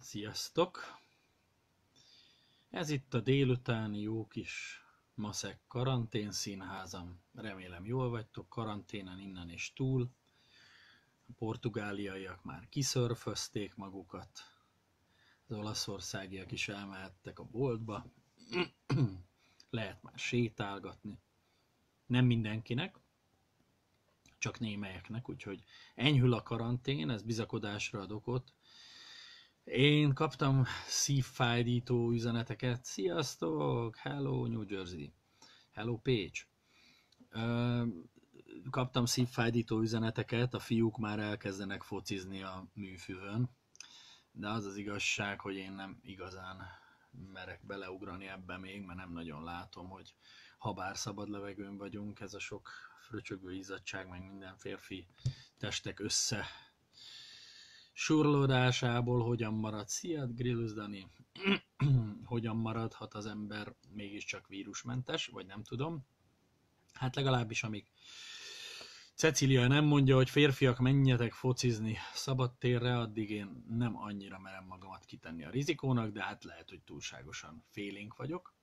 Sziasztok! Ez itt a délutáni jó kis Maszek karantén színházam. Remélem jól vagytok, karanténen innen és túl. A portugáliaiak már kiszörfözték magukat, az olaszországiak is elmehettek a boltba, lehet már sétálgatni. Nem mindenkinek, csak némelyeknek, úgyhogy enyhül a karantén, ez bizakodásra ad okot, én kaptam szívfájdító üzeneteket. Sziasztok! Hello New Jersey! Hello Pécs! Kaptam szívfájdító üzeneteket, a fiúk már elkezdenek focizni a műfűvön, de az az igazság, hogy én nem igazán merek beleugrani ebbe még, mert nem nagyon látom, hogy ha bár szabad levegőn vagyunk, ez a sok fröcsögő izzadság, meg minden férfi testek össze surlódásából hogyan marad. Szia, Grillus Dani! hogyan maradhat az ember mégiscsak vírusmentes, vagy nem tudom. Hát legalábbis amíg Cecília nem mondja, hogy férfiak menjetek focizni szabadtérre, addig én nem annyira merem magamat kitenni a rizikónak, de hát lehet, hogy túlságosan félénk vagyok.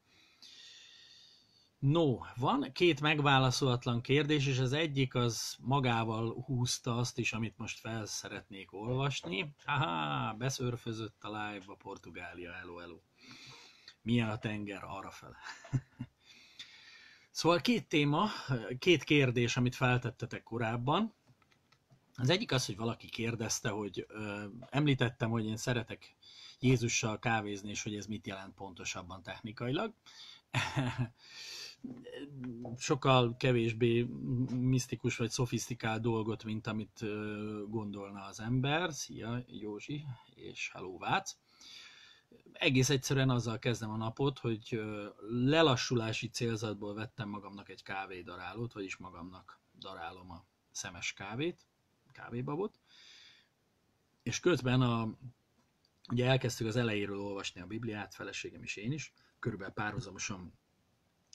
No, van két megválaszolatlan kérdés, és az egyik az magával húzta azt is, amit most fel szeretnék olvasni. Aha, beszörfözött a live a Portugália, hello, hello. Milyen a tenger arrafele? szóval két téma, két kérdés, amit feltettetek korábban. Az egyik az, hogy valaki kérdezte, hogy ö, említettem, hogy én szeretek Jézussal kávézni, és hogy ez mit jelent pontosabban technikailag. sokkal kevésbé misztikus vagy szofisztikált dolgot, mint amit gondolna az ember. Szia Józsi, és hello Vác. Egész egyszerűen azzal kezdem a napot, hogy lelassulási célzatból vettem magamnak egy kávédarálót, vagyis magamnak darálom a szemes kávét, kávébabot, és közben a, ugye elkezdtük az elejéről olvasni a Bibliát, feleségem is én is, körülbelül párhuzamosan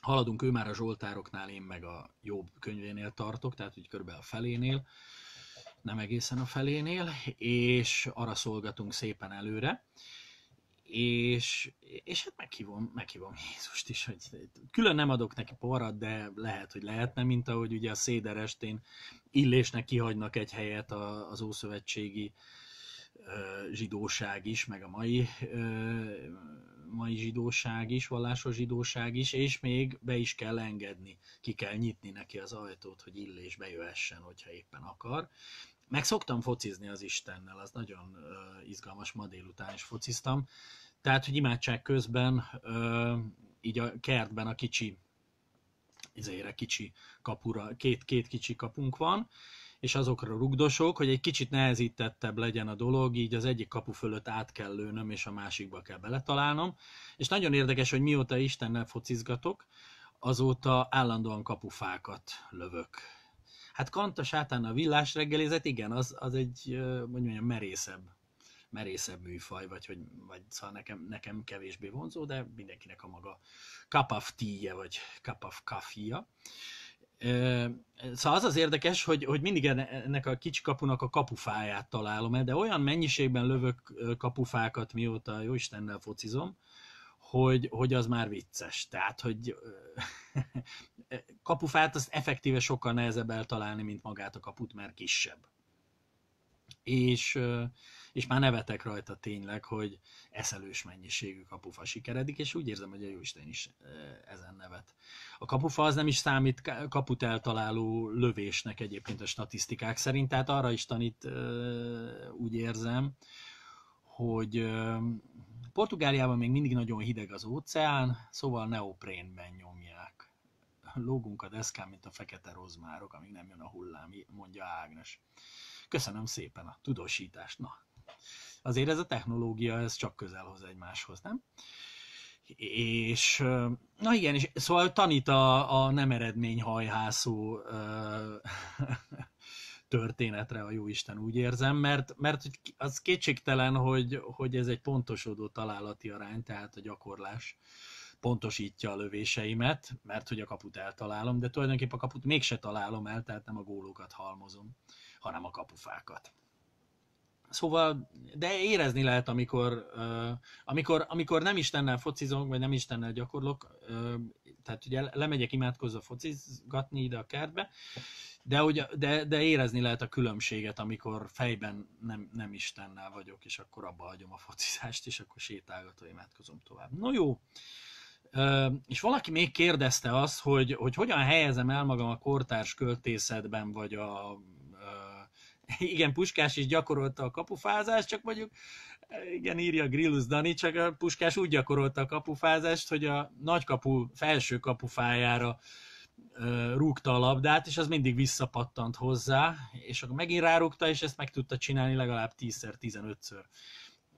Haladunk, ő már a Zsoltároknál, én meg a jobb könyvénél tartok, tehát úgy körülbelül a felénél, nem egészen a felénél, és arra szolgatunk szépen előre és, és hát meghívom, meghívom Jézust is, hogy külön nem adok neki porrat, de lehet, hogy lehetne, mint ahogy ugye a Széder estén illésnek kihagynak egy helyet az Ószövetségi zsidóság is, meg a mai mai zsidóság is, vallásos zsidóság is, és még be is kell engedni, ki kell nyitni neki az ajtót, hogy illés bejöhessen, hogyha éppen akar. Meg szoktam focizni az Istennel, az nagyon izgalmas, ma délután is fociztam. Tehát, hogy imádság közben, így a kertben a kicsi izére kicsi kapura, két, két kicsi kapunk van, és azokra rugdosok, hogy egy kicsit nehezítettebb legyen a dolog, így az egyik kapu fölött át kell lőnöm, és a másikba kell beletalálnom. És nagyon érdekes, hogy mióta Istennel focizgatok, azóta állandóan kapufákat lövök. Hát Kanta sátán a villás reggelizet, igen, az, az egy, mondjuk, mondjam, merészebb merészebb műfaj, vagy, hogy, vagy szóval nekem, nekem kevésbé vonzó, de mindenkinek a maga cup of tea vagy cup of coffee -ja. Szóval az az érdekes, hogy, hogy mindig ennek a kicsi kapunak a kapufáját találom el, de olyan mennyiségben lövök kapufákat, mióta jó Istennel focizom, hogy, hogy az már vicces. Tehát, hogy kapufát azt effektíve sokkal nehezebb eltalálni, mint magát a kaput, mert kisebb. És és már nevetek rajta tényleg, hogy eszelős mennyiségű kapufa sikeredik, és úgy érzem, hogy a Jóisten is ezen nevet. A kapufa az nem is számít kaput eltaláló lövésnek egyébként a statisztikák szerint, tehát arra is tanít, úgy érzem, hogy Portugáliában még mindig nagyon hideg az óceán, szóval neoprénben nyomják. Lógunk a deszkán, mint a fekete rozmárok, amíg nem jön a hullám, mondja Ágnes. Köszönöm szépen a tudósítást. Na, azért ez a technológia, ez csak közel hoz egymáshoz, nem? És na igen, és szóval tanít a, a nem eredményhajhászú ö, történetre a jóisten, úgy érzem, mert, mert az kétségtelen, hogy, hogy ez egy pontosodó találati arány, tehát a gyakorlás pontosítja a lövéseimet, mert hogy a kaput eltalálom, de tulajdonképpen a kaput mégse találom el, tehát nem a gólokat halmozom, hanem a kapufákat. Szóval, de érezni lehet, amikor, uh, amikor, amikor nem Istennel focizok, vagy nem Istennel gyakorlok, uh, tehát ugye lemegyek imádkozva focizgatni ide a kertbe, de, ugye, de, de érezni lehet a különbséget, amikor fejben nem, nem Istennel vagyok, és akkor abba hagyom a focizást, és akkor sétálgatva imádkozom tovább. No jó, Uh, és valaki még kérdezte azt, hogy, hogy hogyan helyezem el magam a kortárs költészetben, vagy a igen, Puskás is gyakorolta a kapufázást, csak mondjuk, igen, írja Grillus Dani, csak a Puskás úgy gyakorolta a kapufázást, hogy a nagykapu felső kapufájára rúgta a labdát, és az mindig visszapattant hozzá, és akkor megint rárúgta, és ezt meg tudta csinálni legalább 10-szer, 15-ször.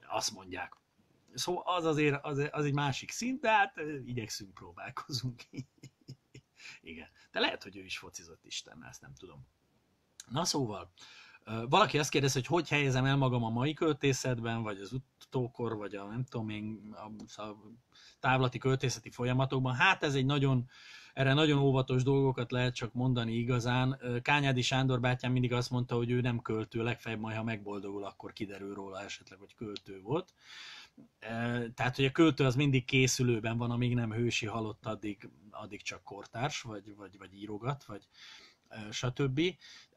Azt mondják. Szóval az azért az, az egy másik szint, de hát igyekszünk, próbálkozunk. Igen. De lehet, hogy ő is focizott Isten, ezt nem tudom. Na szóval, valaki azt kérdezi, hogy hogy helyezem el magam a mai költészetben, vagy az utókor, vagy a nem tudom én, a, a távlati költészeti folyamatokban. Hát ez egy nagyon, erre nagyon óvatos dolgokat lehet csak mondani igazán. Kányádi Sándor bátyám mindig azt mondta, hogy ő nem költő, legfeljebb majd, ha megboldogul, akkor kiderül róla esetleg, hogy költő volt. Tehát, hogy a költő az mindig készülőben van, amíg nem hősi halott, addig, addig csak kortárs, vagy, vagy, vagy írogat, vagy, stb.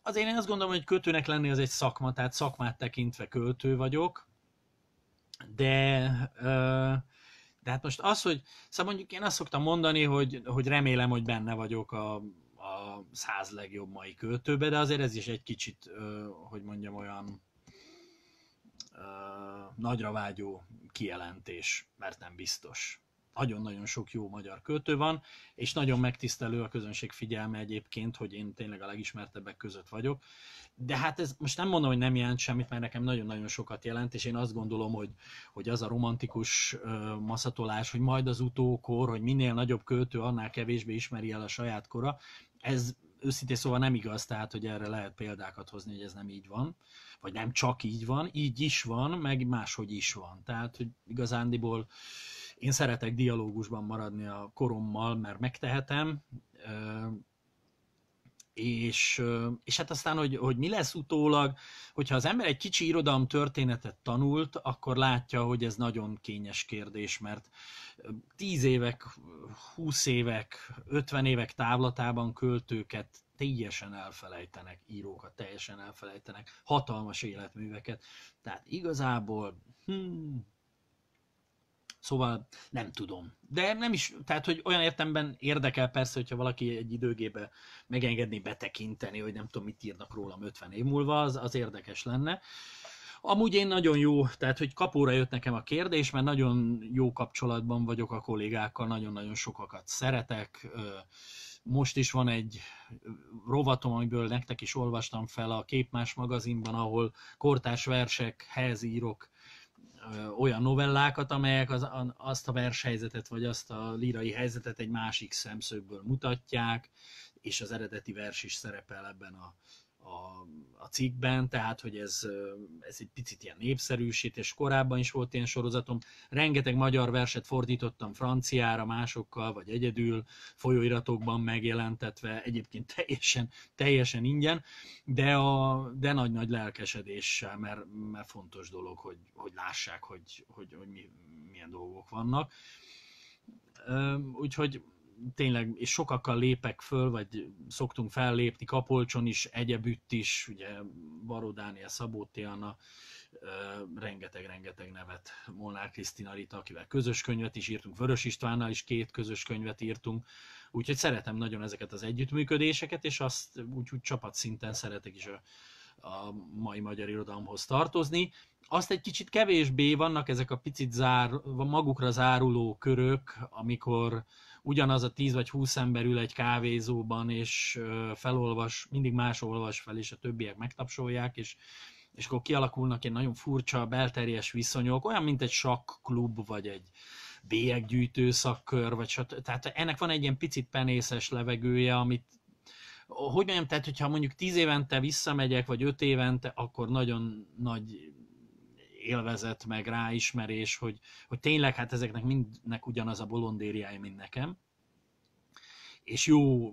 Azért én azt gondolom, hogy kötőnek lenni az egy szakma, tehát szakmát tekintve költő vagyok, de de hát most az, hogy, szóval mondjuk én azt szoktam mondani, hogy, hogy remélem, hogy benne vagyok a, a száz legjobb mai költőbe, de azért ez is egy kicsit, hogy mondjam, olyan nagyra vágyó kijelentés, mert nem biztos nagyon-nagyon sok jó magyar költő van, és nagyon megtisztelő a közönség figyelme egyébként, hogy én tényleg a legismertebbek között vagyok. De hát ez most nem mondom, hogy nem jelent semmit, mert nekem nagyon-nagyon sokat jelent, és én azt gondolom, hogy, hogy az a romantikus maszatolás, hogy majd az utókor, hogy minél nagyobb költő, annál kevésbé ismeri el a saját kora, ez őszintén szóval nem igaz, tehát hogy erre lehet példákat hozni, hogy ez nem így van, vagy nem csak így van, így is van, meg máshogy is van. Tehát, hogy igazándiból én szeretek dialógusban maradni a korommal, mert megtehetem, és, és hát aztán, hogy, hogy mi lesz utólag, hogyha az ember egy kicsi irodalom történetet tanult, akkor látja, hogy ez nagyon kényes kérdés, mert 10 évek, 20 évek, 50 évek távlatában költőket teljesen elfelejtenek, írókat teljesen elfelejtenek, hatalmas életműveket. Tehát igazából hmm, Szóval nem tudom. De nem is, tehát hogy olyan értemben érdekel persze, hogyha valaki egy időgébe megengedni betekinteni, hogy nem tudom, mit írnak rólam 50 év múlva, az, az érdekes lenne. Amúgy én nagyon jó, tehát hogy kapóra jött nekem a kérdés, mert nagyon jó kapcsolatban vagyok a kollégákkal, nagyon-nagyon sokakat szeretek. Most is van egy rovatom, amiből nektek is olvastam fel a Képmás magazinban, ahol kortás versekhez írok olyan novellákat, amelyek az, azt a vershelyzetet, vagy azt a lírai helyzetet egy másik szemszögből mutatják, és az eredeti vers is szerepel ebben a a, a cikkben, tehát hogy ez, ez egy picit ilyen népszerűsítés, korábban is volt ilyen sorozatom, rengeteg magyar verset fordítottam franciára másokkal, vagy egyedül, folyóiratokban megjelentetve, egyébként teljesen, teljesen ingyen, de, a, de nagy-nagy lelkesedéssel, mert, mert fontos dolog, hogy, hogy lássák, hogy, hogy, hogy mi, milyen dolgok vannak. Úgyhogy tényleg, és sokakkal lépek föl, vagy szoktunk fellépni Kapolcson is, egyebütt is, ugye Baró Dániel, Szabó Tiana, rengeteg-rengeteg nevet, Molnár Krisztina Rita, akivel közös könyvet is írtunk, Vörös Istvánnal is két közös könyvet írtunk, úgyhogy szeretem nagyon ezeket az együttműködéseket, és azt úgy, úgy csapatszinten szeretek is a, a mai magyar irodalomhoz tartozni. Azt egy kicsit kevésbé vannak ezek a picit zár, magukra záruló körök, amikor ugyanaz a 10 vagy 20 ember ül egy kávézóban, és felolvas, mindig más olvas fel, és a többiek megtapsolják, és és akkor kialakulnak egy nagyon furcsa, belterjes viszonyok, olyan, mint egy sakklub, vagy egy bélyeggyűjtő szakkör, vagy stb. Tehát ennek van egy ilyen picit penészes levegője, amit hogy mondjam, tehát hogyha mondjuk tíz évente visszamegyek, vagy öt évente, akkor nagyon nagy élvezet, meg ráismerés, hogy, hogy tényleg hát ezeknek mindnek ugyanaz a bolondériája, mint nekem. És jó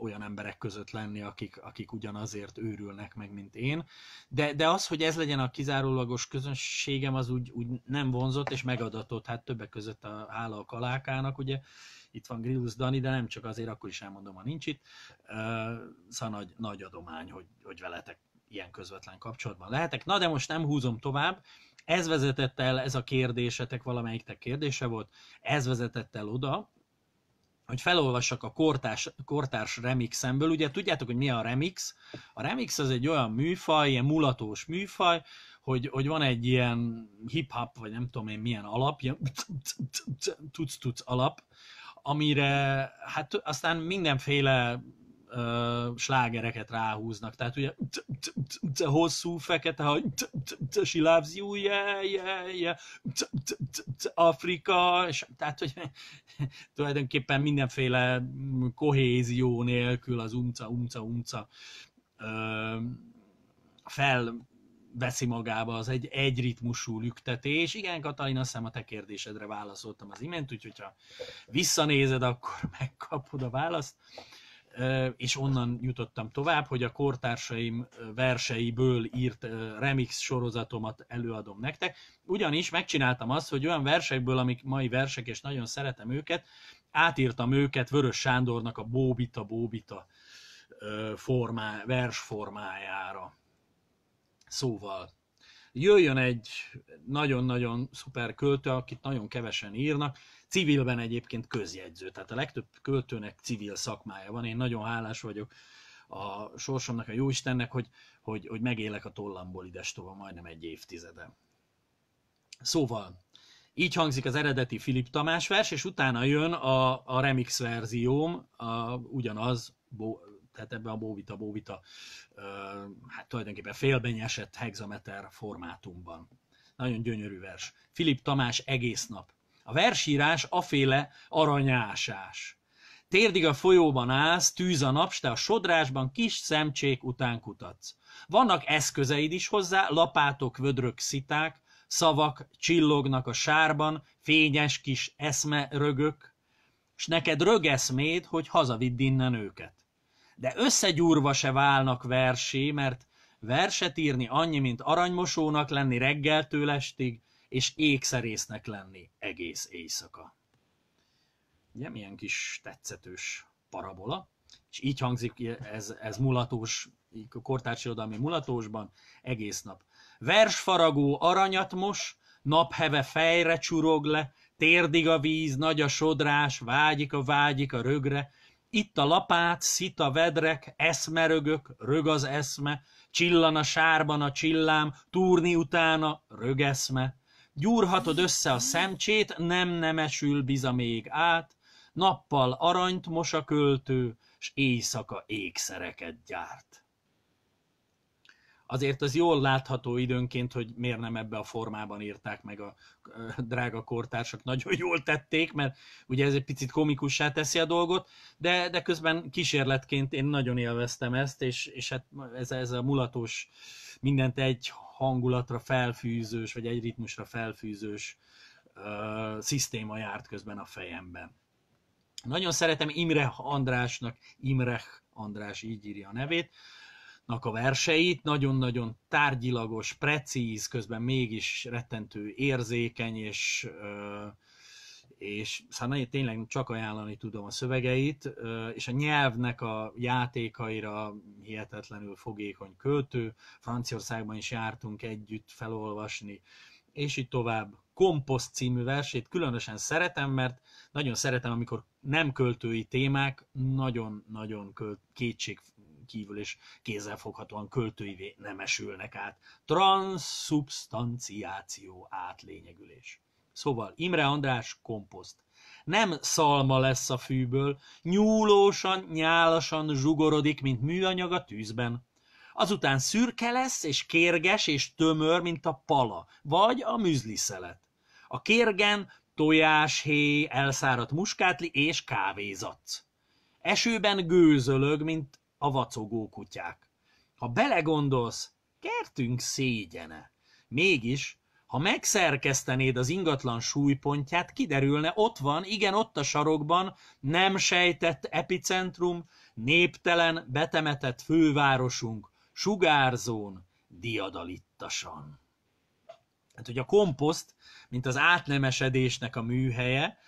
olyan emberek között lenni, akik, akik ugyanazért őrülnek meg, mint én. De, de az, hogy ez legyen a kizárólagos közönségem, az úgy, úgy nem vonzott és megadatott, hát többek között a hála a kalákának, ugye itt van Grillus Dani, de nem csak azért, akkor is elmondom, ha nincs itt. Szóval nagy, nagy adomány, hogy, hogy veletek ilyen közvetlen kapcsolatban lehetek. Na de most nem húzom tovább, ez vezetett el, ez a kérdésetek, valamelyiktek kérdése volt, ez vezetett el oda, hogy felolvassak a kortás kortárs remixemből. Ugye tudjátok, hogy mi a remix? A remix az egy olyan műfaj, ilyen mulatós műfaj, hogy, hogy van egy ilyen hip-hop, vagy nem tudom én milyen alap, ilyen tudsz-tudsz alap, amire hát aztán mindenféle ö, slágereket ráhúznak. Tehát ugye hosszú, fekete, ha silávziú, yeah, yeah, yeah, Afrika, és tehát hogy tulajdonképpen mindenféle kohézió nélkül az umca, umca, umca ö, fel veszi magába az egy, egy ritmusú lüktetés. Igen, Katalin, azt hiszem a te kérdésedre válaszoltam az imént, úgyhogy ha visszanézed, akkor megkapod a választ. Uh, és onnan jutottam tovább, hogy a kortársaim verseiből írt remix sorozatomat előadom nektek. Ugyanis megcsináltam azt, hogy olyan versekből, amik mai versek, és nagyon szeretem őket, átírtam őket Vörös Sándornak a Bóbita Bóbita formá, vers formájára. Szóval jöjjön egy nagyon-nagyon szuper költő, akit nagyon kevesen írnak, civilben egyébként közjegyző, tehát a legtöbb költőnek civil szakmája van, én nagyon hálás vagyok a sorsomnak, a jóistennek, hogy, hogy, hogy megélek a tollamból idestova majdnem egy évtizede. Szóval, így hangzik az eredeti Filip Tamás vers, és utána jön a, a remix verzióm, a, ugyanaz tehát ebben a bóvita, bóvita, hát tulajdonképpen félbenyesett hexameter formátumban. Nagyon gyönyörű vers. Filip Tamás egész nap. A versírás aféle aranyásás. Térdig a folyóban állsz, tűz a nap, te a sodrásban kis szemcsék után kutatsz. Vannak eszközeid is hozzá, lapátok, vödrök, sziták, szavak csillognak a sárban, fényes kis eszme rögök, s neked rögeszméd, hogy hazavidd innen őket de összegyúrva se válnak versé, mert verset írni annyi, mint aranymosónak lenni reggeltől estig, és ékszerésznek lenni egész éjszaka. Ugye, milyen kis tetszetős parabola, és így hangzik ez, ez mulatós, kortársirodalmi mulatósban egész nap. Versfaragó aranyat mos, napheve fejre csurog le, térdig a víz, nagy a sodrás, vágyik a vágyik a rögre, itt a lapát, szita vedrek, eszmerögök, rög az eszme, csillan a sárban a csillám, túrni utána, rögeszme. Gyúrhatod össze a szemcsét, nem nemesül biza még át, nappal aranyt mos a költő, s éjszaka ékszereket gyárt azért az jól látható időnként, hogy miért nem ebbe a formában írták meg a, drága kortársak, nagyon jól tették, mert ugye ez egy picit komikussá teszi a dolgot, de, de közben kísérletként én nagyon élveztem ezt, és, és hát ez, ez a mulatos, mindent egy hangulatra felfűzős, vagy egy ritmusra felfűzős uh, szisztéma járt közben a fejemben. Nagyon szeretem Imre Andrásnak, Imre András így írja a nevét, Nak a verseit, nagyon-nagyon tárgyilagos, precíz, közben mégis rettentő érzékeny, és, és szóval tényleg csak ajánlani tudom a szövegeit, és a nyelvnek a játékaira hihetetlenül fogékony költő, Franciaországban is jártunk együtt felolvasni, és így tovább. Komposzt című versét különösen szeretem, mert nagyon szeretem, amikor nem költői témák nagyon-nagyon kétség kívül és kézzelfoghatóan költőivé nem esülnek át. Transzubstanciáció átlényegülés. Szóval Imre András komposzt. Nem szalma lesz a fűből, nyúlósan, nyálasan zsugorodik, mint műanyag a tűzben. Azután szürke lesz, és kérges, és tömör, mint a pala, vagy a szelet. A kérgen tojáshéj, elszáradt muskátli és kávézat. Esőben gőzölög, mint a vacogó kutyák. Ha belegondolsz, kertünk szégyene. Mégis, ha megszerkesztenéd az ingatlan súlypontját, kiderülne, ott van, igen, ott a sarokban, nem sejtett epicentrum, néptelen, betemetett fővárosunk, sugárzón, diadalittasan. Hát, hogy a komposzt, mint az átnemesedésnek a műhelye,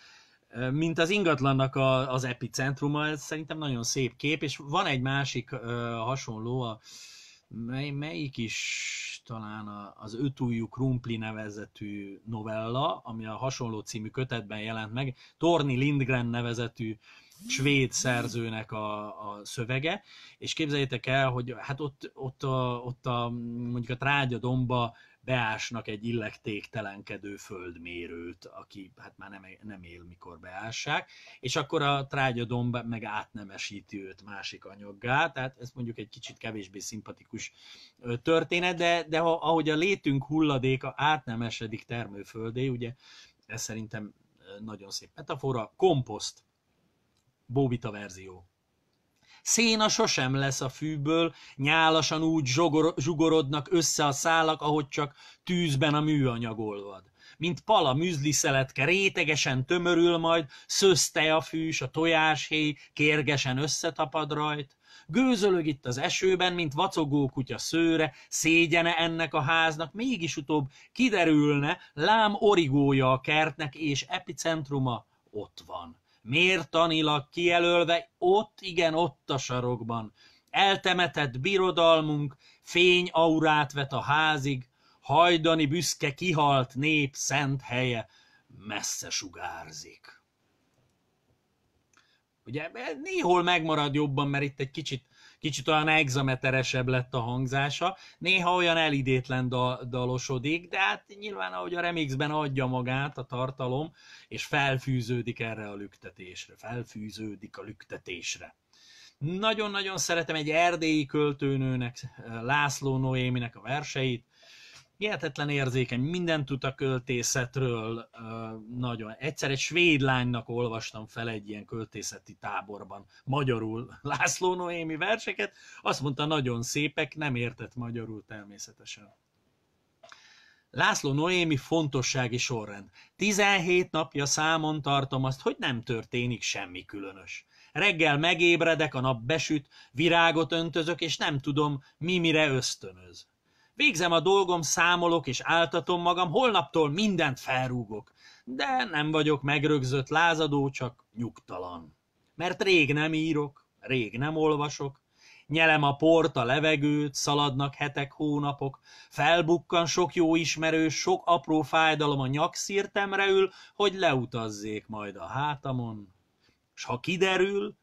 mint az ingatlannak a, az epicentruma, ez szerintem nagyon szép kép, és van egy másik ö, hasonló, a, mely, melyik is talán a, az Ötújú Krumpli nevezetű novella, ami a hasonló című kötetben jelent meg, Torni Lindgren nevezetű svéd szerzőnek a, a szövege, és képzeljétek el, hogy hát ott, ott, a, ott a, mondjuk a trágyadomba beásnak egy illektéktelenkedő földmérőt, aki hát már nem, nem él, mikor beássák, és akkor a trágyadomb meg átnemesíti őt másik anyaggá, tehát ez mondjuk egy kicsit kevésbé szimpatikus történet, de, de ha, ahogy a létünk hulladéka átnemesedik termőföldé, ugye ez szerintem nagyon szép metafora, komposzt, bóbita verzió Széna sosem lesz a fűből, nyálasan úgy zsogor, zsugorodnak össze a szálak, ahogy csak tűzben a műanyag olvad. Mint pala műzli szeletke, rétegesen tömörül majd, szözte a fűs, a tojáshéj, kérgesen összetapad rajt. Gőzölög itt az esőben, mint vacogó kutya szőre, szégyene ennek a háznak, mégis utóbb kiderülne, lám origója a kertnek, és epicentruma ott van mértanilag kijelölve, ott, igen, ott a sarokban. Eltemetett birodalmunk fény aurát vet a házig, hajdani büszke kihalt nép szent helye messze sugárzik. Ugye néhol megmarad jobban, mert itt egy kicsit kicsit olyan egzameteresebb lett a hangzása, néha olyan elidétlen dal, dalosodik, de hát nyilván ahogy a remixben adja magát a tartalom, és felfűződik erre a lüktetésre, felfűződik a lüktetésre. Nagyon-nagyon szeretem egy erdélyi költőnőnek, László Noéminek a verseit, hihetetlen érzékeny, mindent tud a költészetről, nagyon. Egyszer egy svéd lánynak olvastam fel egy ilyen költészeti táborban, magyarul László Noémi verseket, azt mondta, nagyon szépek, nem értett magyarul természetesen. László Noémi fontossági sorrend. 17 napja számon tartom azt, hogy nem történik semmi különös. Reggel megébredek, a nap besüt, virágot öntözök, és nem tudom, mi mire ösztönöz. Végzem a dolgom, számolok és áltatom magam, holnaptól mindent felrúgok. De nem vagyok megrögzött lázadó, csak nyugtalan. Mert rég nem írok, rég nem olvasok, nyelem a port, a levegőt, szaladnak hetek, hónapok, felbukkan sok jó ismerős, sok apró fájdalom a nyakszírtemre ül, hogy leutazzék majd a hátamon. S ha kiderül,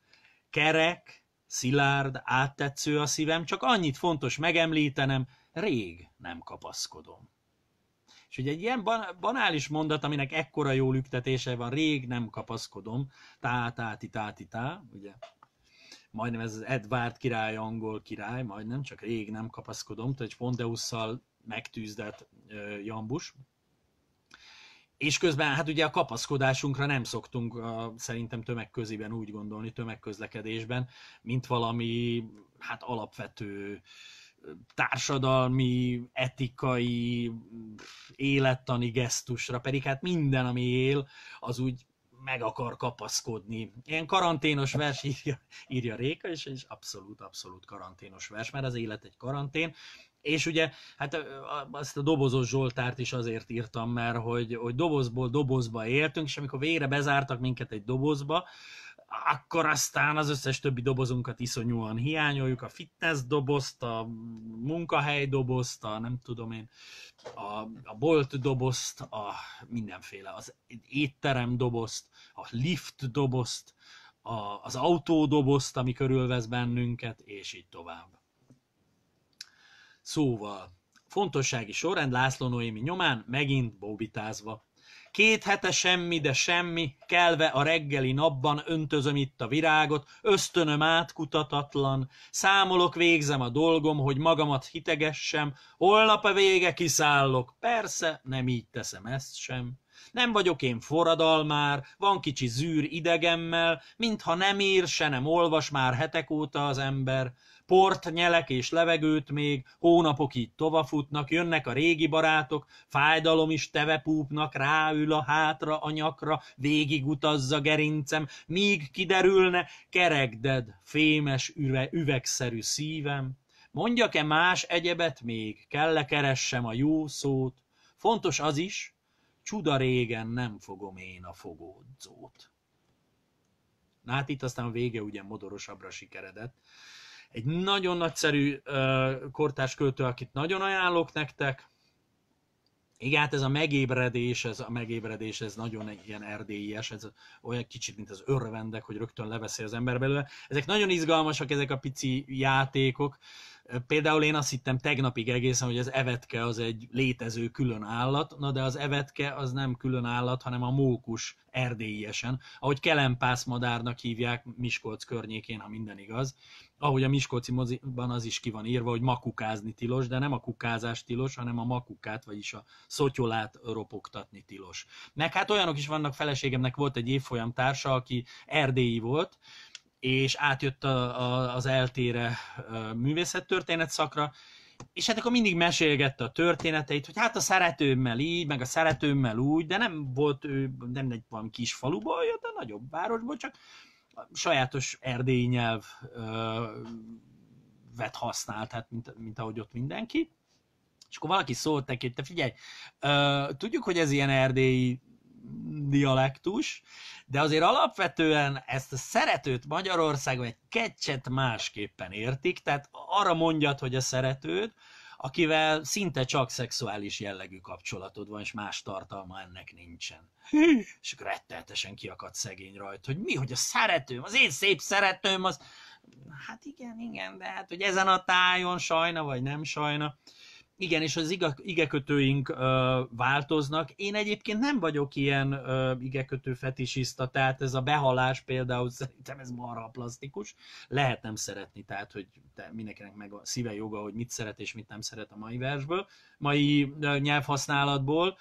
kerek, szilárd, áttetsző a szívem, csak annyit fontos megemlítenem, Rég nem kapaszkodom. És ugye egy ilyen banális mondat, aminek ekkora jó lüktetése van, rég nem kapaszkodom, tá, tá, ti, tá, ti, tá, ugye? Majdnem ez az Edward király, angol király, majdnem, csak rég nem kapaszkodom, tehát egy Fondeusszal megtűzdett ö, jambus. És közben, hát ugye a kapaszkodásunkra nem szoktunk a, szerintem tömegköziben úgy gondolni, tömegközlekedésben, mint valami hát alapvető társadalmi, etikai, élettani gesztusra, pedig hát minden, ami él, az úgy meg akar kapaszkodni. Ilyen karanténos vers írja, írja Réka, és, és abszolút, abszolút karanténos vers, mert az élet egy karantén, és ugye, hát azt a dobozos Zsoltárt is azért írtam, mert hogy, hogy dobozból dobozba éltünk, és amikor végre bezártak minket egy dobozba, akkor aztán az összes többi dobozunkat iszonyúan hiányoljuk, a fitness dobozt, a munkahely dobozt, a nem tudom én, a, a bolt dobozt, a mindenféle, az étterem dobozt, a lift dobozt, a, az autó dobozt, ami körülvesz bennünket, és így tovább. Szóval, fontossági sorrend László Noémi nyomán, megint bóbitázva. Két hete semmi, de semmi, kelve a reggeli napban öntözöm itt a virágot, ösztönöm átkutatatlan, számolok, végzem a dolgom, hogy magamat hitegessem, holnap a vége kiszállok, persze nem így teszem ezt sem. Nem vagyok én forradalmár, van kicsi zűr idegemmel, mintha nem ír, se nem olvas már hetek óta az ember, port nyelek és levegőt még, hónapok így tovafutnak, jönnek a régi barátok, fájdalom is tevepúpnak, ráül a hátra, a nyakra, végig utazza gerincem, míg kiderülne, kerekded, fémes üve, üvegszerű szívem. Mondjak-e más egyebet még, kell-e keressem a jó szót? Fontos az is, csuda régen nem fogom én a fogódzót. Na hát itt aztán a vége ugye modorosabbra sikeredett egy nagyon nagyszerű kortárs költő, akit nagyon ajánlok nektek. Igen, hát ez a megébredés, ez a megébredés, ez nagyon ilyen erdélyes, ez olyan kicsit, mint az örvendek, hogy rögtön leveszi az ember belőle. Ezek nagyon izgalmasak, ezek a pici játékok. Uh, Például én azt hittem tegnapig egészen, hogy az evetke az egy létező külön állat, na de az evetke az nem külön állat, hanem a mókus erdélyesen, ahogy kelempászmadárnak hívják Miskolc környékén, ha minden igaz. Ahogy a Miskolci moziban az is ki van írva, hogy makukázni tilos, de nem a kukázás tilos, hanem a makukát, vagyis a szotyolát ropogtatni tilos. Meg hát olyanok is vannak, feleségemnek volt egy évfolyam társa, aki erdélyi volt, és átjött a, a, az eltére művészettörténet szakra, és hát akkor mindig mesélgette a történeteit, hogy hát a szeretőmmel így, meg a szeretőmmel úgy, de nem volt ő, nem egy valami kis faluból jött, de nagyobb városból, csak sajátos erdélyi nyelv ö, vet használt, hát mint, mint ahogy ott mindenki. És akkor valaki szólt neki, hogy te figyelj, ö, tudjuk, hogy ez ilyen erdélyi dialektus, de azért alapvetően ezt a szeretőt Magyarországon egy kecset másképpen értik, tehát arra mondjad, hogy a szeretőd, akivel szinte csak szexuális jellegű kapcsolatod van, és más tartalma ennek nincsen. És akkor retteltesen kiakadt szegény rajt, hogy mi, hogy a szeretőm, az én szép szeretőm, az... Hát igen, igen, de hát, hogy ezen a tájon sajna, vagy nem sajna. Igen, és az iga, igekötőink ö, változnak. Én egyébként nem vagyok ilyen ö, igekötő fetisista, tehát ez a behalás például szerintem ez marha plastikus. Lehet nem szeretni, tehát hogy te, mindenkinek meg a szíve joga, hogy mit szeret és mit nem szeret a mai versből, mai ö, nyelvhasználatból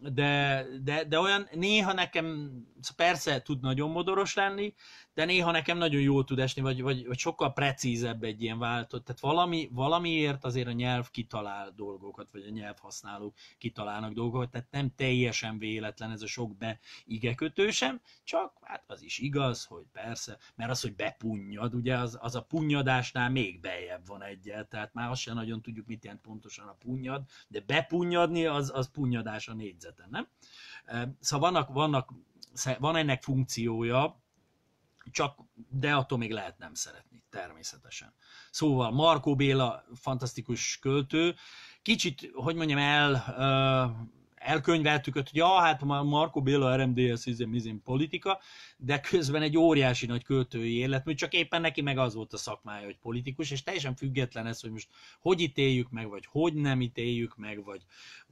de, de, de olyan néha nekem, persze tud nagyon modoros lenni, de néha nekem nagyon jól tud esni, vagy, vagy, vagy sokkal precízebb egy ilyen váltó. Tehát valami, valamiért azért a nyelv kitalál dolgokat, vagy a nyelvhasználók kitalálnak dolgokat, tehát nem teljesen véletlen ez a sok beigekötő sem, csak hát az is igaz, hogy persze, mert az, hogy bepunnyad, ugye az, az a punnyadásnál még beljebb van egyet, tehát már azt sem nagyon tudjuk, mit jelent pontosan a punnyad, de bepunnyadni az, az punnyadás a négy lélegzete, nem? Szóval vannak, vannak, van ennek funkciója, csak, de attól még lehet nem szeretni, természetesen. Szóval Markó Béla fantasztikus költő, kicsit, hogy mondjam el, elkönyveltük őt, hogy ja, hát Marko Béla RMDS izim, politika, de közben egy óriási nagy költői életmű, csak éppen neki meg az volt a szakmája, hogy politikus, és teljesen független ez, hogy most hogy ítéljük meg, vagy hogy nem ítéljük meg, vagy,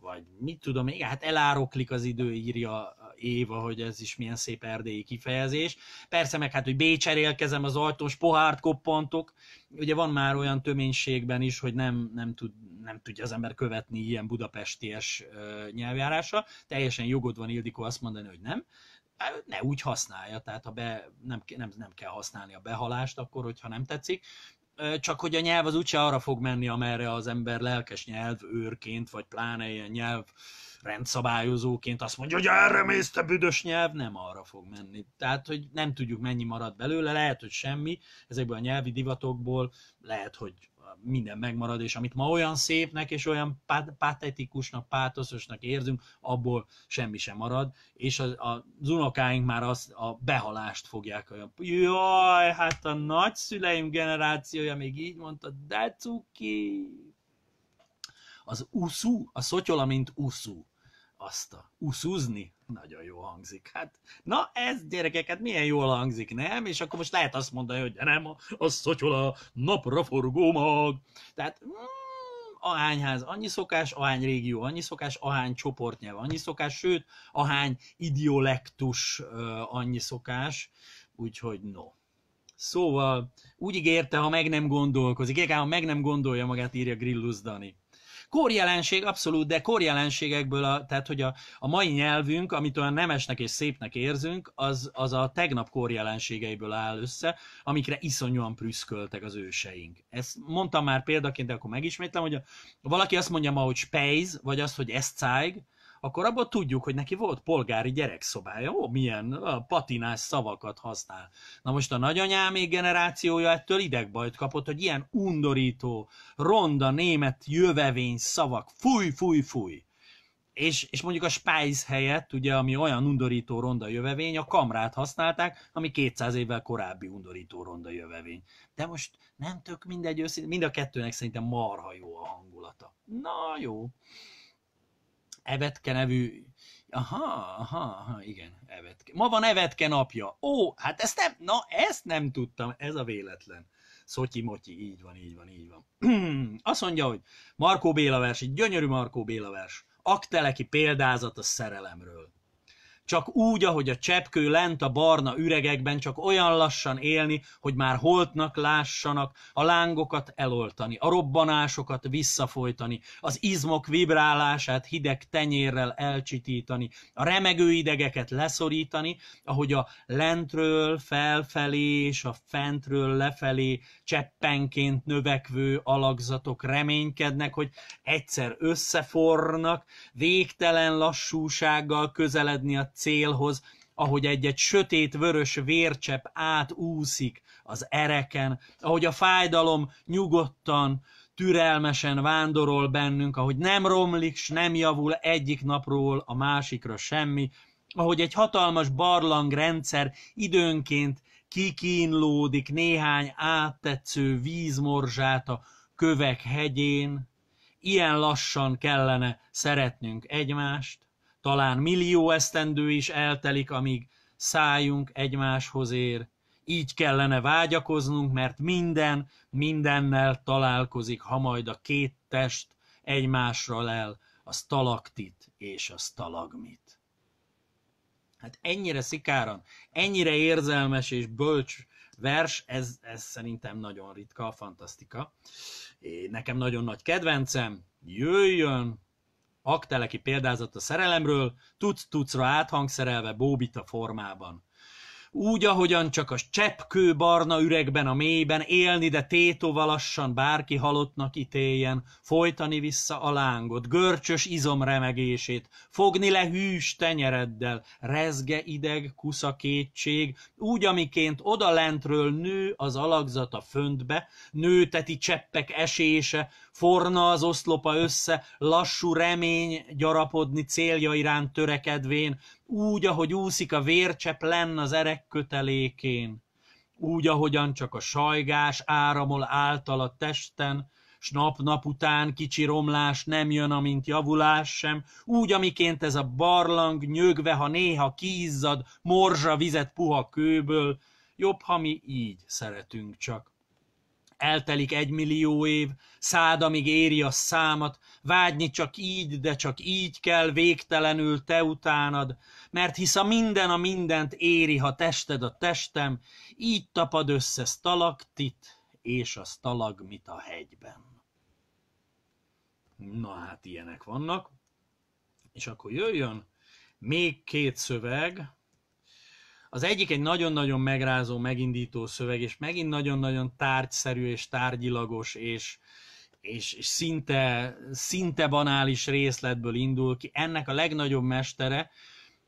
vagy mit tudom, igen, hát elároklik az idő, írja Éva, hogy ez is milyen szép erdélyi kifejezés. Persze meg hát, hogy bécserélkezem az ajtós pohárt koppantok, ugye van már olyan töménységben is, hogy nem, nem, tud, nem tudja az ember követni ilyen budapesties nyelvet, eljárása, teljesen jogod van Ildikó azt mondani, hogy nem, hát, ne úgy használja, tehát ha be, nem, nem, nem kell használni a behalást akkor, hogyha nem tetszik, csak hogy a nyelv az úgyse arra fog menni, amerre az ember lelkes nyelv őrként, vagy pláne ilyen nyelv rendszabályozóként azt mondja, hogy erre mész, te büdös nyelv, nem arra fog menni. Tehát, hogy nem tudjuk mennyi marad belőle, lehet, hogy semmi, ezekből a nyelvi divatokból lehet, hogy minden megmarad, és amit ma olyan szépnek és olyan patetikusnak, pátoszosnak érzünk, abból semmi sem marad, és az, az unokáink már az, a behalást fogják olyan, jaj, hát a nagyszüleim generációja még így mondta, de cuki! Az uszú, a szotyola, mint uszú, azt a uszúzni, nagyon jó hangzik. Hát, na ez gyerekeket hát milyen jól hangzik, nem? És akkor most lehet azt mondani, hogy nem, a szotyola napra forgó mag. Tehát, mm, ahány ház annyi szokás, ahány régió annyi szokás, ahány csoportnyelv annyi szokás, sőt, ahány idiolektus uh, annyi szokás, úgyhogy no. Szóval úgy ígérte, ha meg nem gondolkozik. Igen, ha meg nem gondolja magát, írja Grillus Dani. Kórjelenség, abszolút, de kórjelenségekből, a, tehát hogy a, a mai nyelvünk, amit olyan nemesnek és szépnek érzünk, az, az a tegnap kórjelenségeiből áll össze, amikre iszonyúan prüszköltek az őseink. Ezt mondtam már példaként, de akkor megismétlem, hogy a, valaki azt mondja ma, hogy spejz, vagy azt, hogy eszcáig, akkor abban tudjuk, hogy neki volt polgári gyerekszobája. Ó, milyen patinás szavakat használ. Na most a nagyanyámé generációja ettől idegbajt kapott, hogy ilyen undorító, ronda német jövevény szavak. Fúj, fúj, fúj. És, és mondjuk a Spice helyett, ugye, ami olyan undorító ronda jövevény, a kamrát használták, ami 200 évvel korábbi undorító ronda jövevény. De most nem tök mindegy, mind a kettőnek szerintem marha jó a hangulata. Na jó. Evetke nevű... Aha, aha, aha, igen, Evetke. Ma van Evetke napja. Ó, hát ezt nem, na ezt nem tudtam, ez a véletlen. Szotyi-motyi, így van, így van, így van. Azt mondja, hogy Markó Béla vers, egy gyönyörű Markó Béla vers. Akteleki példázat a szerelemről csak úgy, ahogy a cseppkő lent a barna üregekben, csak olyan lassan élni, hogy már holtnak lássanak, a lángokat eloltani, a robbanásokat visszafolytani, az izmok vibrálását hideg tenyérrel elcsitítani, a remegő idegeket leszorítani, ahogy a lentről felfelé és a fentről lefelé cseppenként növekvő alakzatok reménykednek, hogy egyszer összeforrnak végtelen lassúsággal közeledni a célhoz, ahogy egy-egy sötét-vörös vércsepp átúszik az ereken, ahogy a fájdalom nyugodtan, türelmesen vándorol bennünk, ahogy nem romlik, s nem javul egyik napról a másikra semmi, ahogy egy hatalmas barlangrendszer időnként kikínlódik néhány áttetsző vízmorzsát a kövek hegyén, ilyen lassan kellene szeretnünk egymást, talán millió esztendő is eltelik, amíg szájunk egymáshoz ér. Így kellene vágyakoznunk, mert minden mindennel találkozik, ha majd a két test egymásra lel, a stalaktit és a stalagmit. Hát ennyire szikáran, ennyire érzelmes és bölcs vers, ez, ez szerintem nagyon ritka, a fantasztika. Én, nekem nagyon nagy kedvencem, jöjjön, Akteleki példázat a szerelemről, tuc-tucra áthangszerelve bóbita formában. Úgy, ahogyan csak a cseppkő barna üregben a mélyben élni, de tétova lassan bárki halottnak ítéljen, folytani vissza a lángot, görcsös izomremegését, fogni le hűs tenyereddel, rezge ideg, kusza kétség, úgy, amiként odalentről nő az alakzata föntbe, nőteti cseppek esése, forna az oszlopa össze, lassú remény gyarapodni célja iránt törekedvén, úgy, ahogy úszik a vércsepp lenn az erek kötelékén, úgy, ahogyan csak a sajgás áramol által a testen, s nap-nap után kicsi romlás nem jön, amint javulás sem, úgy, amiként ez a barlang nyögve, ha néha kiizzad, morzsa vizet puha kőből, jobb, ha mi így szeretünk csak eltelik egy millió év, szád, amíg éri a számat, vágyni csak így, de csak így kell végtelenül te utánad, mert hisz a minden a mindent éri, ha tested a testem, így tapad össze stalaktit, és a stalagmit a hegyben. Na hát ilyenek vannak. És akkor jöjjön még két szöveg, az egyik egy nagyon-nagyon megrázó, megindító szöveg, és megint nagyon-nagyon tárgyszerű és tárgyilagos, és, és, és szinte, szinte banális részletből indul ki. Ennek a legnagyobb mestere,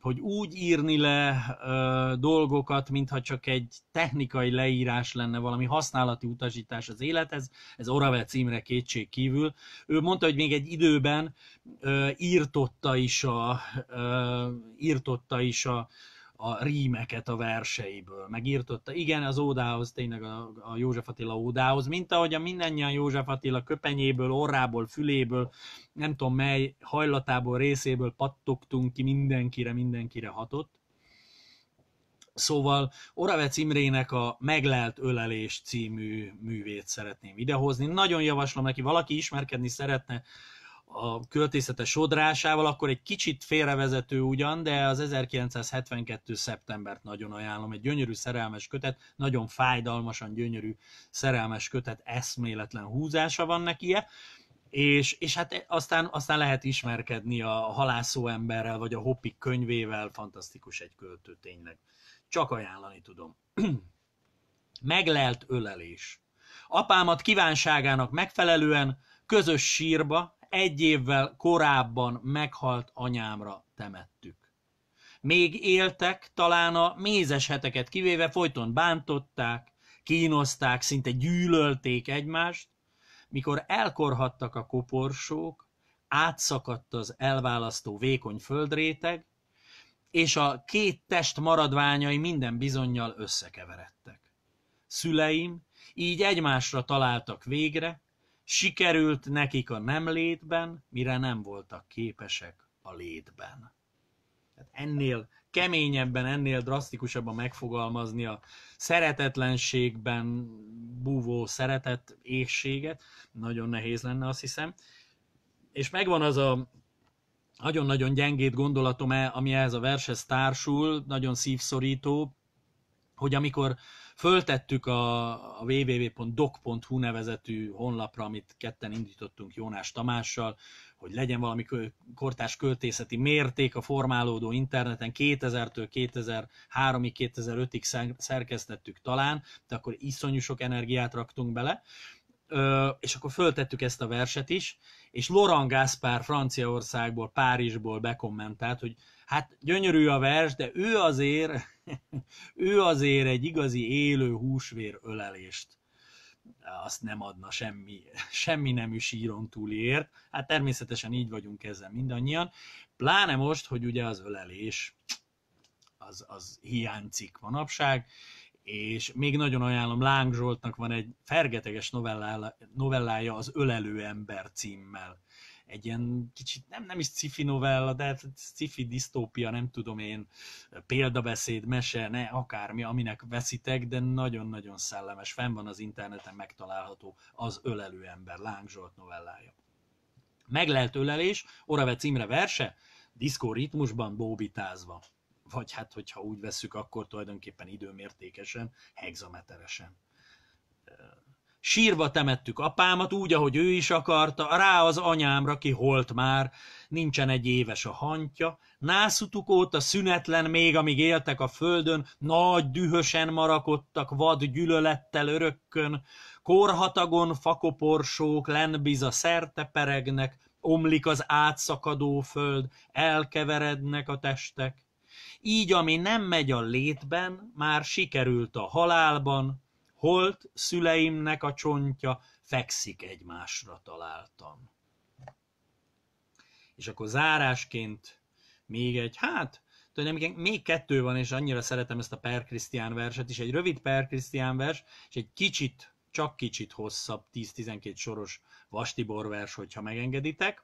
hogy úgy írni le ö, dolgokat, mintha csak egy technikai leírás lenne, valami használati utasítás az élethez, ez Orave címre kétség kívül. Ő mondta, hogy még egy időben ö, írtotta is a, ö, írtotta is a a rímeket a verseiből, megírtotta. Igen, az ódához, tényleg a, a József Attila ódához, mint ahogy a mindannyian József Attila köpenyéből, orrából, füléből, nem tudom mely hajlatából, részéből pattogtunk ki, mindenkire, mindenkire hatott. Szóval Oravec Imrének a Meglelt ölelés című művét szeretném idehozni. Nagyon javaslom neki, valaki ismerkedni szeretne a költészete sodrásával, akkor egy kicsit félrevezető ugyan, de az 1972. szeptembert nagyon ajánlom. Egy gyönyörű szerelmes kötet, nagyon fájdalmasan gyönyörű szerelmes kötet, eszméletlen húzása van neki és, és hát aztán, aztán lehet ismerkedni a halászó emberrel, vagy a Hoppi könyvével, fantasztikus egy költő tényleg. Csak ajánlani tudom. Meglelt ölelés. Apámat kívánságának megfelelően közös sírba, egy évvel korábban meghalt anyámra temettük. Még éltek, talán a mézes heteket kivéve folyton bántották, kínozták, szinte gyűlölték egymást, mikor elkorhattak a koporsók, átszakadt az elválasztó vékony földréteg, és a két test maradványai minden bizonyal összekeveredtek. Szüleim így egymásra találtak végre, Sikerült nekik a nem létben, mire nem voltak képesek a létben. Tehát ennél keményebben, ennél drasztikusabban megfogalmazni a szeretetlenségben búvó szeretet éhséget nagyon nehéz lenne, azt hiszem. És megvan az a nagyon-nagyon gyengét gondolatom, ami ehhez a vershez társul, nagyon szívszorító, hogy amikor Föltettük a, a www.doc.hu nevezetű honlapra, amit ketten indítottunk Jónás Tamással, hogy legyen valami kortás költészeti mérték a formálódó interneten, 2000-től 2003-ig, 2005-ig szerkesztettük talán, de akkor iszonyú sok energiát raktunk bele, és akkor föltettük ezt a verset is, és Laurent Gaspar Franciaországból, Párizsból bekommentált, hogy Hát gyönyörű a vers, de ő azért, ő azért egy igazi élő húsvér ölelést azt nem adna semmi, semmi nemű síron ér. Hát természetesen így vagyunk ezzel mindannyian. Pláne most, hogy ugye az ölelés az, az hiányzik manapság, és még nagyon ajánlom, Láng Zsoltnak van egy fergeteges novellája, novellája az Ölelő ember címmel egy ilyen kicsit, nem, nem is sci-fi novella, de hát sci-fi disztópia, nem tudom én, példabeszéd, mese, ne, akármi, aminek veszitek, de nagyon-nagyon szellemes. Fenn van az interneten megtalálható az ölelő ember, Láng Zsolt novellája. Meglelt ölelés, Oravec címre verse, diszkó ritmusban bóbitázva. Vagy hát, hogyha úgy veszük, akkor tulajdonképpen időmértékesen, hexameteresen. Sírva temettük apámat, úgy, ahogy ő is akarta, rá az anyámra, ki holt már, nincsen egy éves a hantja, nászutuk óta szünetlen, még amíg éltek a földön, nagy dühösen marakodtak, vad gyűlölettel örökkön, korhatagon fakoporsók, lenbiza szerte peregnek, omlik az átszakadó föld, elkeverednek a testek. Így, ami nem megy a létben, már sikerült a halálban, Holt szüleimnek a csontja fekszik egymásra találtam. És akkor zárásként még egy, hát tulajdonképpen még kettő van, és annyira szeretem ezt a Per Christian verset is, egy rövid Per Christian vers, és egy kicsit, csak kicsit hosszabb, 10-12 soros Vastibor vers, hogyha megengeditek.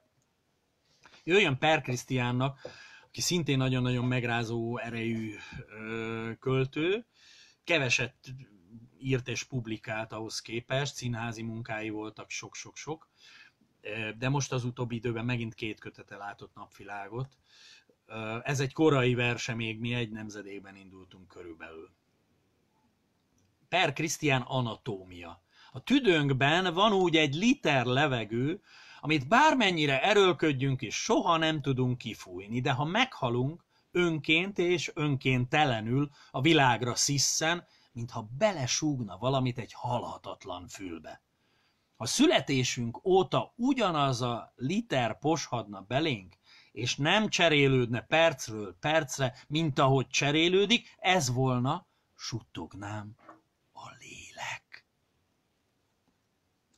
Jöjjön Per Christiannak, aki szintén nagyon-nagyon megrázó erejű ö, költő, keveset írt és publikált ahhoz képest, színházi munkái voltak sok-sok-sok, e, de most az utóbbi időben megint két kötete látott napvilágot. E, ez egy korai verse, még mi egy nemzedékben indultunk körülbelül. Per Christian anatómia. A tüdőnkben van úgy egy liter levegő, amit bármennyire erőlködjünk és soha nem tudunk kifújni, de ha meghalunk, önként és önkéntelenül a világra sziszen, mintha belesúgna valamit egy halhatatlan fülbe. A születésünk óta ugyanaz a liter poshadna belénk, és nem cserélődne percről percre, mint ahogy cserélődik, ez volna, suttognám, a lélek.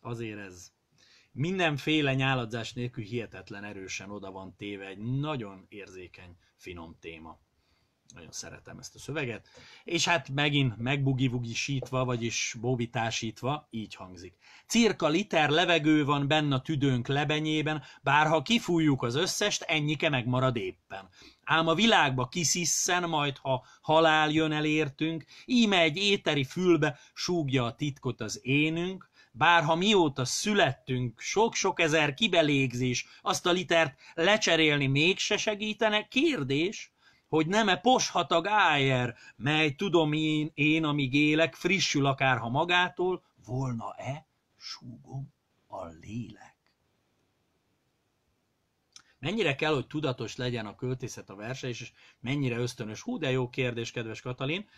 Azért ez mindenféle nyáladzás nélkül hihetetlen erősen oda van téve egy nagyon érzékeny, finom téma nagyon szeretem ezt a szöveget. És hát megint megbugivugisítva, vagyis bóvitásítva, így hangzik. Cirka liter levegő van benne a tüdőnk lebenyében, bárha kifújjuk az összest, ennyike megmarad éppen. Ám a világba kisisszen, majd ha halál jön elértünk, íme egy éteri fülbe súgja a titkot az énünk, bárha mióta születtünk, sok-sok ezer kibelégzés, azt a litert lecserélni mégse segítene, kérdés, hogy nem-e poshatag ájer, mely tudom én, én, amíg élek, frissül akárha magától, volna-e, súgom, a lélek. Mennyire kell, hogy tudatos legyen a költészet a verse, és mennyire ösztönös? Hú, de jó kérdés, kedves Katalin.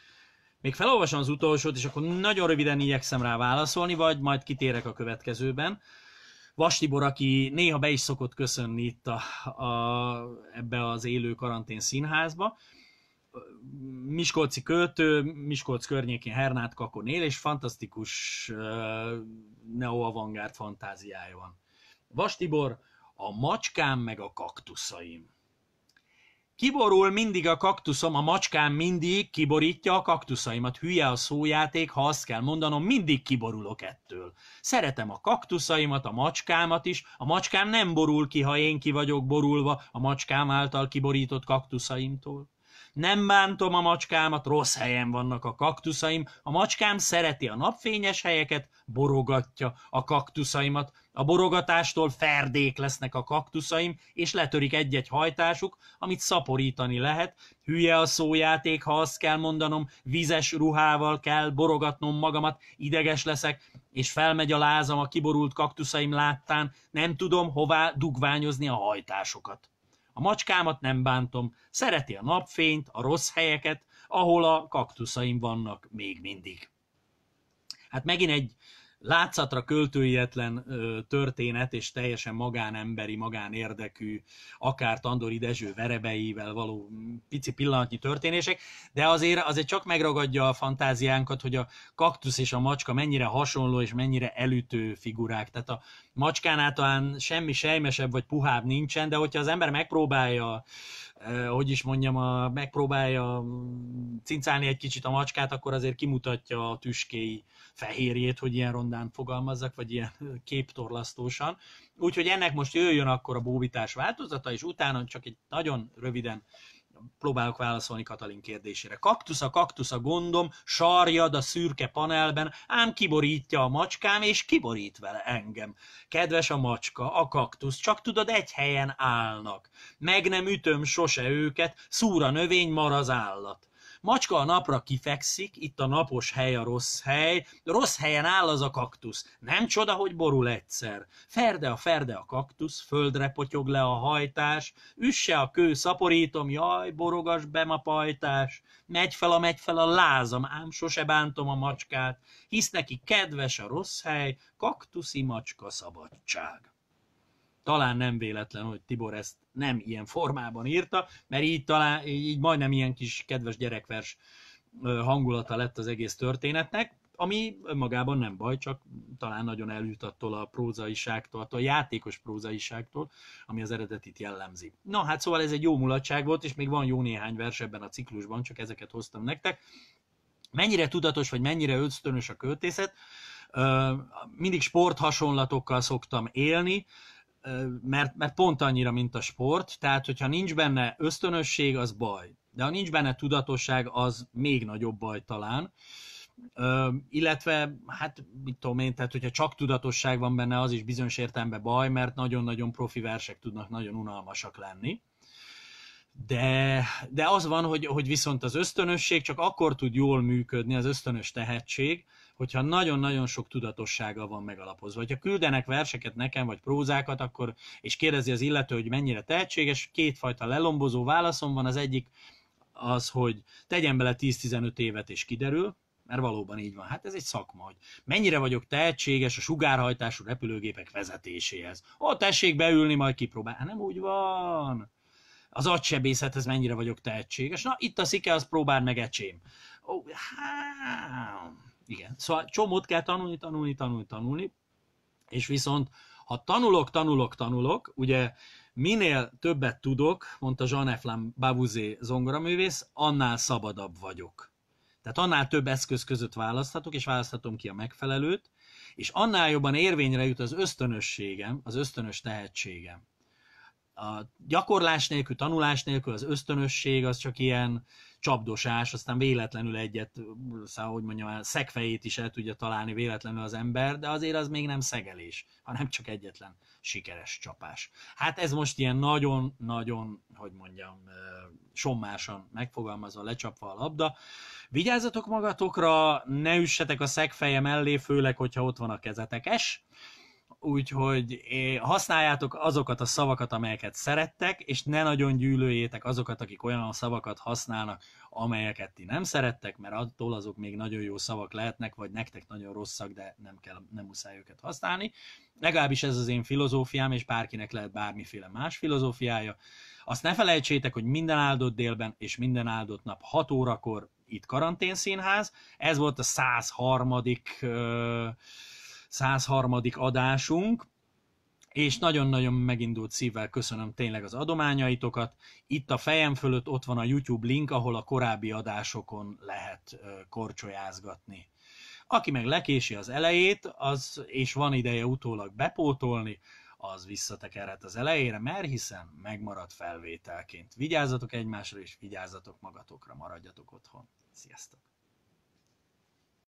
Még felolvasom az utolsót, és akkor nagyon röviden igyekszem rá válaszolni, vagy majd kitérek a következőben. Vastibor, aki néha be is szokott köszönni itt a, a, ebbe az élő karantén színházba, Miskolci költő, Miskolc környékén Hernát Kakon él, és fantasztikus uh, neo fantáziája van. Vastibor, a macskám meg a kaktuszaim. Kiborul mindig a kaktuszom, a macskám mindig kiborítja a kaktuszaimat. Hülye a szójáték, ha azt kell mondanom, mindig kiborulok ettől. Szeretem a kaktuszaimat, a macskámat is. A macskám nem borul ki, ha én ki vagyok borulva a macskám által kiborított kaktuszaimtól nem bántom a macskámat, rossz helyen vannak a kaktuszaim, a macskám szereti a napfényes helyeket, borogatja a kaktuszaimat, a borogatástól ferdék lesznek a kaktuszaim, és letörik egy-egy hajtásuk, amit szaporítani lehet. Hülye a szójáték, ha azt kell mondanom, vizes ruhával kell borogatnom magamat, ideges leszek, és felmegy a lázam a kiborult kaktuszaim láttán, nem tudom hová dugványozni a hajtásokat. A macskámat nem bántom, szereti a napfényt, a rossz helyeket, ahol a kaktuszaim vannak még mindig. Hát megint egy látszatra költőietlen történet és teljesen magánemberi, magánérdekű, akár Tandori Dezső verebeivel való pici pillanatnyi történések, de azért, azért csak megragadja a fantáziánkat, hogy a kaktusz és a macska mennyire hasonló és mennyire elütő figurák. Tehát a macskán általán semmi sejmesebb vagy puhább nincsen, de hogyha az ember megpróbálja eh, hogy is mondjam, a, megpróbálja mm, cincálni egy kicsit a macskát, akkor azért kimutatja a tüskéi fehérjét, hogy ilyen rondán fogalmazzak, vagy ilyen képtorlasztósan. Úgyhogy ennek most jöjjön akkor a bóvitás változata, és utána csak egy nagyon röviden próbálok válaszolni Katalin kérdésére. Kaktusz a kaktusz a gondom, sarjad a szürke panelben, ám kiborítja a macskám, és kiborít vele engem. Kedves a macska, a kaktusz, csak tudod, egy helyen állnak. Meg nem ütöm sose őket, szúra növény, mar az állat. Macska a napra kifekszik, itt a napos hely a rossz hely, rossz helyen áll az a kaktusz, nem csoda, hogy borul egyszer. Ferde a ferde a kaktusz, földre potyog le a hajtás, üsse a kő, szaporítom, jaj, borogas be ma pajtás, megy fel a megy fel a lázam, ám sose bántom a macskát, hisz neki kedves a rossz hely, kaktuszi macska szabadság talán nem véletlen, hogy Tibor ezt nem ilyen formában írta, mert így talán, így majdnem ilyen kis kedves gyerekvers hangulata lett az egész történetnek, ami magában nem baj, csak talán nagyon elült attól a prózaiságtól, attól a játékos prózaiságtól, ami az eredetit jellemzi. Na hát szóval ez egy jó mulatság volt, és még van jó néhány vers ebben a ciklusban, csak ezeket hoztam nektek. Mennyire tudatos, vagy mennyire ösztönös a költészet? Mindig sporthasonlatokkal szoktam élni, mert, mert pont annyira, mint a sport, tehát hogyha nincs benne ösztönösség, az baj. De ha nincs benne tudatosság, az még nagyobb baj talán. Ö, illetve, hát mit tudom én, tehát hogyha csak tudatosság van benne, az is bizonyos értelemben baj, mert nagyon-nagyon profi versek tudnak nagyon unalmasak lenni. De, de az van, hogy, hogy viszont az ösztönösség csak akkor tud jól működni, az ösztönös tehetség, hogyha nagyon-nagyon sok tudatossága van megalapozva. Ha küldenek verseket nekem, vagy prózákat, akkor, és kérdezi az illető, hogy mennyire tehetséges, kétfajta lelombozó válaszom van, az egyik az, hogy tegyen bele 10-15 évet, és kiderül, mert valóban így van. Hát ez egy szakma, hogy mennyire vagyok tehetséges a sugárhajtású repülőgépek vezetéséhez. Ó, tessék beülni, majd kipróbál. Hát nem úgy van. Az agysebészethez mennyire vagyok tehetséges. Na, itt a szike, az próbál meg ecsém. Ó, hát igen. Szóval csomót kell tanulni, tanulni, tanulni, tanulni, és viszont ha tanulok, tanulok, tanulok, ugye minél többet tudok, mondta jean eflam Babuzé zongoraművész, annál szabadabb vagyok. Tehát annál több eszköz között választhatok, és választhatom ki a megfelelőt, és annál jobban érvényre jut az ösztönösségem, az ösztönös tehetségem. A gyakorlás nélkül, tanulás nélkül az ösztönösség az csak ilyen csapdosás, aztán véletlenül egyet, szóval, hogy mondjam, szegfejét is el tudja találni véletlenül az ember, de azért az még nem szegelés, hanem csak egyetlen sikeres csapás. Hát ez most ilyen nagyon-nagyon, hogy mondjam, sommásan megfogalmazva, lecsapva a labda. Vigyázzatok magatokra, ne üssetek a szegfeje mellé, főleg, hogyha ott van a kezetek es úgyhogy használjátok azokat a szavakat, amelyeket szerettek, és ne nagyon gyűlöljétek azokat, akik olyan szavakat használnak, amelyeket ti nem szerettek, mert attól azok még nagyon jó szavak lehetnek, vagy nektek nagyon rosszak, de nem, kell, nem muszáj őket használni. Legalábbis ez az én filozófiám, és bárkinek lehet bármiféle más filozófiája. Azt ne felejtsétek, hogy minden áldott délben és minden áldott nap 6 órakor itt Karantén Ez volt a 103. Ö- 103. adásunk, és nagyon-nagyon megindult szívvel köszönöm tényleg az adományaitokat. Itt a fejem fölött ott van a YouTube link, ahol a korábbi adásokon lehet korcsolyázgatni. Aki meg lekési az elejét, az és van ideje utólag bepótolni, az visszatekerhet az elejére, mert hiszen megmarad felvételként. Vigyázzatok egymásra, és vigyázzatok magatokra, maradjatok otthon. Sziasztok!